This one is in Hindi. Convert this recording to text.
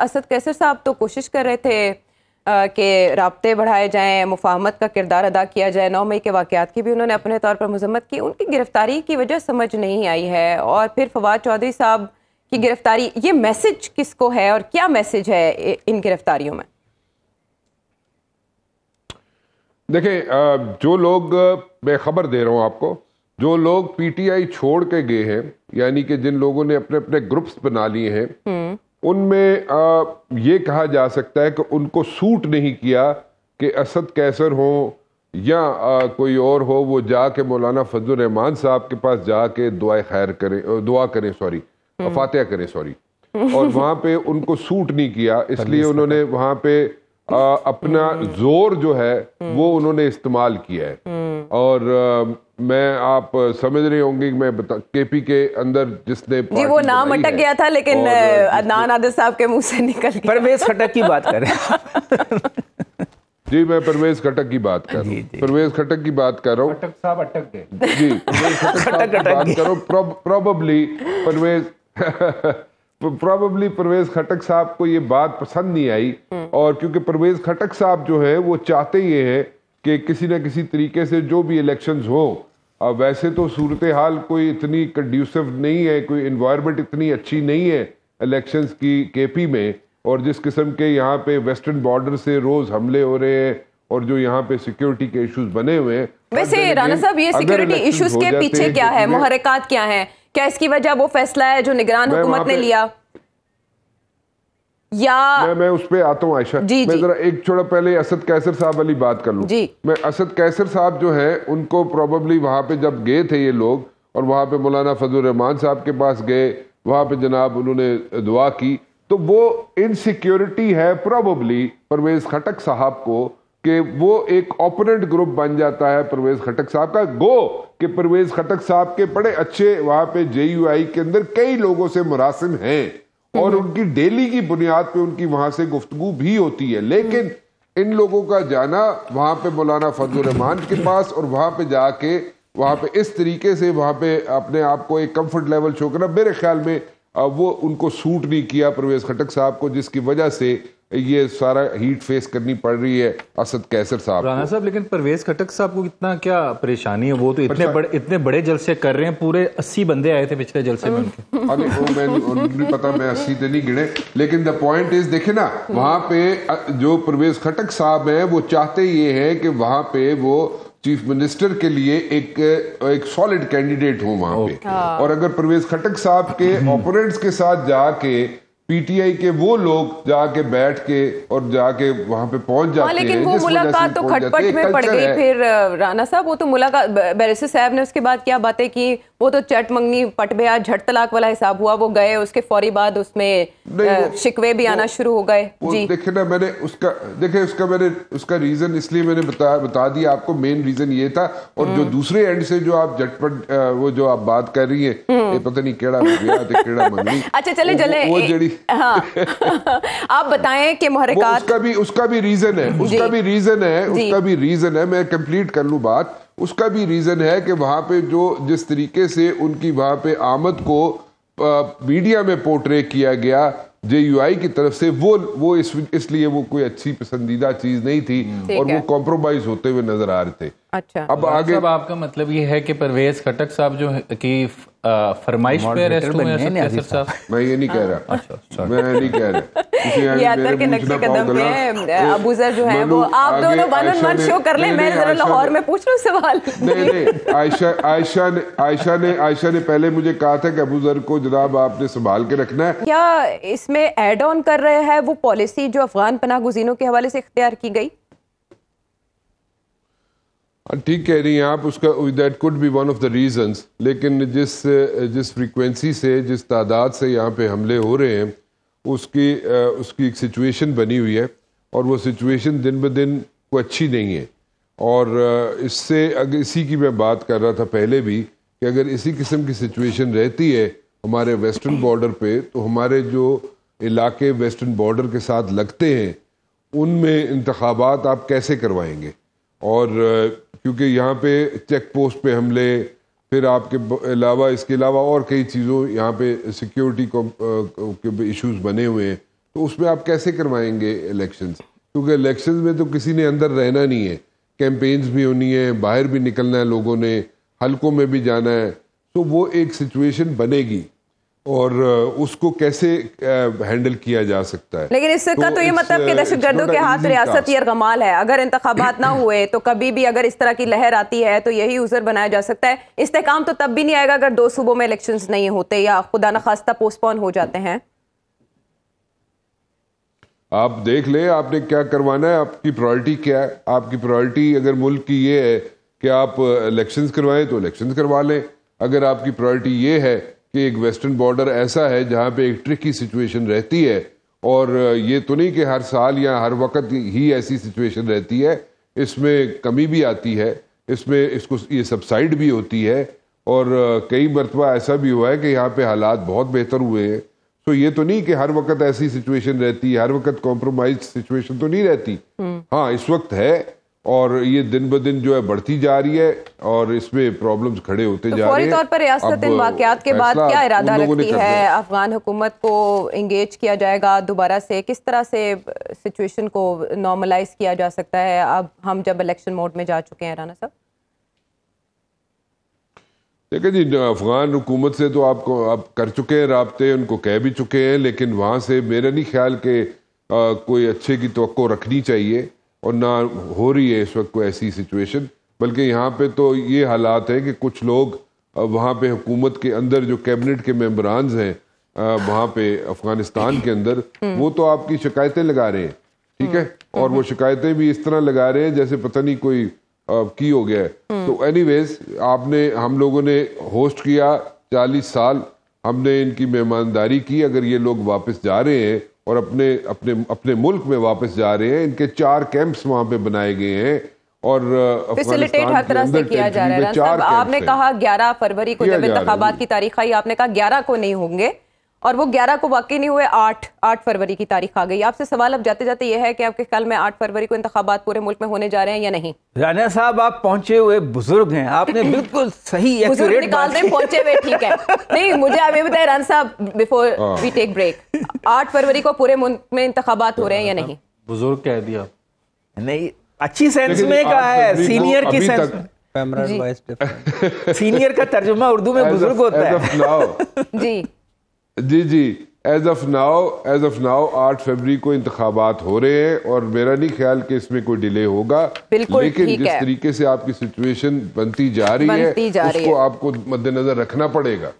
असद कैसर साहब तो कोशिश कर रहे थे कि रबते बढ़ाए जाएँ मुफाहमत का किरदार अदा किया जाए नौ मई के वाक़ात की भी उन्होंने अपने तौर पर मजम्मत की उनकी गिरफ़्तारी की वजह समझ नहीं आई है और फिर फवाद चौधरी साहब की गिरफ़्तारी ये मैसेज किसको है और क्या मैसेज है इन गिरफ़्तारियों में देखें जो लोग मैं खबर दे रहा हूँ आपको जो लोग पीटीआई छोड़ के गए हैं यानी कि जिन लोगों ने अपने अपने ग्रुप्स बना लिए हैं हम्म। उनमें ये कहा जा सकता है कि उनको सूट नहीं किया कि असद कैसर हो या आ, कोई और हो वो जा के मौलाना फजल रहमान साहब के पास जा के दुआ खैर करें दुआ करें सॉरी हम्म। फातह करें सॉरी हम्म। और वहाँ पे उनको सूट नहीं किया इसलिए उन्होंने वहाँ पे आ, अपना हम्म। जोर जो है वो उन्होंने इस्तेमाल किया है और मैं आप समझ रहे होंगे कि मैं बता केपी के अंदर जिसने जी वो नाम अटक गया था लेकिन अदनान आदिल साहब के मुंह से निकल गया परवेज खटक की बात कर रहे हैं जी मैं परवेज खटक की बात कर रहा हूँ परवेज खटक की बात कर रहा हूँ खटक साहब अटक गए जी परवेज खटक की बात करो रहा परवेज प्रॉबली परवेज खटक साहब को ये बात पसंद नहीं आई हम्म। और क्योंकि परवेज खटक साहब जो है वो चाहते ये हैं कि किसी न किसी तरीके से जो भी इलेक्शंस हो अब वैसे तो सूरत हाल कोई इतनी कंड्यूसिव नहीं है कोई इन्वायरमेंट इतनी अच्छी नहीं है इलेक्शंस की केपी में और जिस किस्म के यहाँ पे वेस्टर्न बॉर्डर से रोज़ हमले हो रहे हैं और जो यहाँ पे सिक्योरिटी के इश्यूज बने हुए हैं वैसे राणा साहब ये सिक्योरिटी इश्यूज के पीछे क्या तो है मुहरकत क्या है क्या इसकी वजह वो फैसला है जो निगरान हुकूमत ने लिया या मैं मैं उस पर आता हूँ आयशा जी, मैं जरा एक छोड़ा पहले असद कैसर साहब वाली बात कर जी मैं असद कैसर साहब जो है उनको प्रॉब्ली वहाँ पे जब गए थे ये लोग और वहाँ पे मौलाना फजल रहमान साहब के पास गए वहाँ पे जनाब उन्होंने दुआ की तो वो इनसिक्योरिटी है प्रॉब्ली परवेज खटक साहब को कि वो एक ऑपोनेंट ग्रुप बन जाता है परवेज खटक साहब का गो कि परवेज खटक साहब के बड़े अच्छे वहाँ पे जे के अंदर कई लोगों से मुरासिम हैं और उनकी डेली की बुनियाद पे उनकी वहां से गुफ्तगु भी होती है लेकिन इन लोगों का जाना वहां पे मौलाना फजल रहमान के पास और वहां पे जाके वहां पे इस तरीके से वहां पे अपने आप को एक कंफर्ट लेवल शो करना मेरे ख्याल में वो उनको सूट नहीं किया परवेज खटक साहब को जिसकी वजह से ये सारा हीट फेस करनी पड़ रही है असद कैसर साहब राणा साहब लेकिन परवेज खटक साहब को कितना क्या परेशानी है वो तो इतने बड़े इतने बड़े जलसे कर रहे हैं पूरे अस्सी बंदे आए थे पिछले जलसे में उनके अरे वो मैं नहीं पता मैं अस्सी तो नहीं गिने लेकिन द पॉइंट इज देखे ना वहाँ पे जो परवेज खटक साहब है वो चाहते ये है कि वहाँ पे वो चीफ मिनिस्टर के लिए एक एक सॉलिड कैंडिडेट हो वहाँ पे और अगर परवेज खटक साहब के ऑपोनेंट्स के साथ जाके पीटीआई के वो लोग जाके बैठ के और जाके वहां पे पहुंच हाँ, जाते हैं लेकिन वो मुलाकात तो खटपट में पड़ गई फिर राणा साहब वो तो मुलाकात बैरिस्टर साहब ने उसके बाद क्या बातें की वो तो चट मंगनी पट पटबिया झट तलाक वाला हिसाब हुआ वो गए उसके फौरी बाद उसमें शिकवे भी आना शुरू हो गए जी देखे ना मैंने उसका देखे उसका मैंने उसका रीजन इसलिए मैंने बता बता दिया आपको मेन रीजन ये था और जो हम्म। दूसरे एंड से जो आप झटपट वो जो आप बात कर रही है हम्म। ये पता नहीं केड़ा तो केड़ा मंगनी अच्छा चले चले वो जड़ी हाँ आप बताएं कि मुहरकात उसका भी उसका भी रीजन है उसका भी रीजन है उसका भी रीजन है मैं कंप्लीट कर लूँ बात उसका भी रीज़न है कि वहाँ पे जो जिस तरीके से उनकी वहाँ पे आमद को मीडिया में पोर्ट्रे किया गया जे यू आई की तरफ से वो वो इस, इसलिए वो कोई अच्छी पसंदीदा चीज नहीं थी हम्म। और वो कॉम्प्रोमाइज होते हुए नजर आ रहे थे अच्छा अब आगे आपका मतलब ये है कि परवेज खटक साहब जो की फरमाइश पे मैं ये नहीं कह रहा अच्छा, मैं नहीं कह रहा के नक्शे कदम पे अबूजर जो है वो आप दोनों वन ऑन वन शो कर मैं जरा लाहौर में पूछ सवाल नहीं नहीं आयशा आयशा ने आयशा ने आयशा ने पहले मुझे कहा था कि अबूजर को जनाब आपने संभाल के रखना है क्या इसमें एड ऑन कर रहे हैं वो पॉलिसी जो अफगान पना गुजीनों के हवाले से इख्तियार की गई हाँ, ठीक कह रही हैं आप उसका that could be one of the reasons लेकिन जिस जिस फ्रीक्वेंसी से जिस तादाद से यहाँ पे हमले हो रहे हैं उसकी उसकी एक सिचुएशन बनी हुई है और वो सिचुएशन दिन ब दिन को अच्छी नहीं है और इससे अगर इसी की मैं बात कर रहा था पहले भी कि अगर इसी किस्म की सिचुएशन रहती है हमारे वेस्टर्न बॉर्डर पे तो हमारे जो इलाके वेस्टर्न बॉर्डर के साथ लगते हैं उनमें इंतबात आप कैसे करवाएंगे और क्योंकि यहाँ पे चेक पोस्ट पे हमले फिर आपके अलावा इसके अलावा और कई चीज़ों यहाँ पे सिक्योरिटी के इश्यूज बने हुए हैं तो उसमें आप कैसे करवाएंगे इलेक्शंस क्योंकि इलेक्शंस में तो किसी ने अंदर रहना नहीं है कैंपेन्स भी होनी है बाहर भी निकलना है लोगों ने हलकों में भी जाना है तो वो एक सिचुएशन बनेगी और उसको कैसे हैंडल किया जा सकता है लेकिन इससे तो का तो ये मतलब कि दहशतगर्दों के हाथ रियासत कमाल है अगर इंतबात ना हुए तो कभी भी अगर इस तरह की लहर आती है तो यही उजर बनाया जा सकता है इस्तेकाम तो तब भी नहीं आएगा अगर दो सूबों में इलेक्शन नहीं होते या खुदा न खास्ता पोस्टपोन हो जाते हैं आप देख ले आपने क्या करवाना है आपकी प्रायोरिटी क्या है आपकी प्रायोरिटी अगर मुल्क की ये है कि आप इलेक्शंस करवाएं तो इलेक्शंस करवा लें अगर आपकी प्रायोरिटी ये है कि एक वेस्टर्न बॉर्डर ऐसा है जहाँ पे एक ट्रिकी सिचुएशन रहती है और ये तो नहीं कि हर साल या हर वक्त ही ऐसी सिचुएशन रहती है इसमें कमी भी आती है इसमें इसको ये सबसाइड भी होती है और कई मरतबा ऐसा भी हुआ है कि यहाँ पे हालात बहुत बेहतर हुए हैं तो ये तो नहीं कि हर वक्त ऐसी सिचुएशन रहती है हर वक्त कॉम्प्रोमाइज सिचुएशन तो नहीं रहती हम्म। हाँ इस वक्त है और ये दिन ब दिन जो है बढ़ती जा रही है और इसमें प्रॉब्लम्स खड़े होते तो जा रहे हैं तौर पर रियासत इन के बाद क्या इरादा रखती है अफगान हुकूमत को इंगेज किया जाएगा दोबारा से किस तरह से सिचुएशन को नॉर्मलाइज किया जा सकता है अब हम जब इलेक्शन मोड में जा चुके हैं राना साहब देखिए जी अफगान हुकूमत से तो आपको आप कर चुके हैं रबते उनको कह भी चुके हैं लेकिन वहाँ से मेरा नहीं ख्याल के आ, कोई अच्छे की तो रखनी चाहिए और ना हो रही है इस वक्त कोई ऐसी सिचुएशन बल्कि यहाँ पे तो ये हालात है कि कुछ लोग वहाँ पे हुकूमत के अंदर जो कैबिनेट के मेम्बरान हैं वहाँ पे अफगानिस्तान के अंदर वो तो आपकी शिकायतें लगा रहे हैं ठीक है हम्म, और हम्म, वो हम्म। शिकायतें भी इस तरह लगा रहे हैं जैसे पता नहीं कोई की हो गया है तो एनीवेज आपने हम लोगों ने होस्ट किया चालीस साल हमने इनकी मेहमानदारी की अगर ये लोग वापस जा रहे हैं और अपने अपने अपने मुल्क में वापस जा रहे हैं इनके चार कैंप्स वहाँ पे बनाए गए हैं और फैसिलिटेट हर तरह से किया जा रहा है आपने कहा 11 फरवरी को जब इंतबात की तारीख आई आपने कहा 11 को नहीं होंगे और वो ग्यारह को वाकई नहीं हुए आठ आठ फरवरी की तारीख आ गई आपसे सवाल अब जाते जाते ये है कि आपके ख्याल में आठ फरवरी को इंतबात पूरे मुल्क में होने जा रहे हैं या नहीं राना साहब आप पहुंचे हुए बुजुर्ग हैं आपने बिल्कुल सही बुजुर्ग पहुंचे हुए ठीक है नहीं मुझे आप ये बताए राना साहब बिफोर वी टेक ब्रेक आठ फरवरी को पूरे मुल्क में इंतबात हो रहे हैं या नहीं बुजुर्ग कह दिया नहीं अच्छी सेंस में कहा है सीनियर तो की सेंस सीनियर का तर्जुमा उर्दू में बुजुर्ग होता है जी जी जी as of now as of now आठ फरवरी को इंतबात हो रहे हैं और मेरा नहीं ख्याल कि इसमें कोई डिले होगा लेकिन जिस तरीके से आपकी सिचुएशन बनती जा रही बनती है जा उसको रही है। आपको मद्देनजर रखना पड़ेगा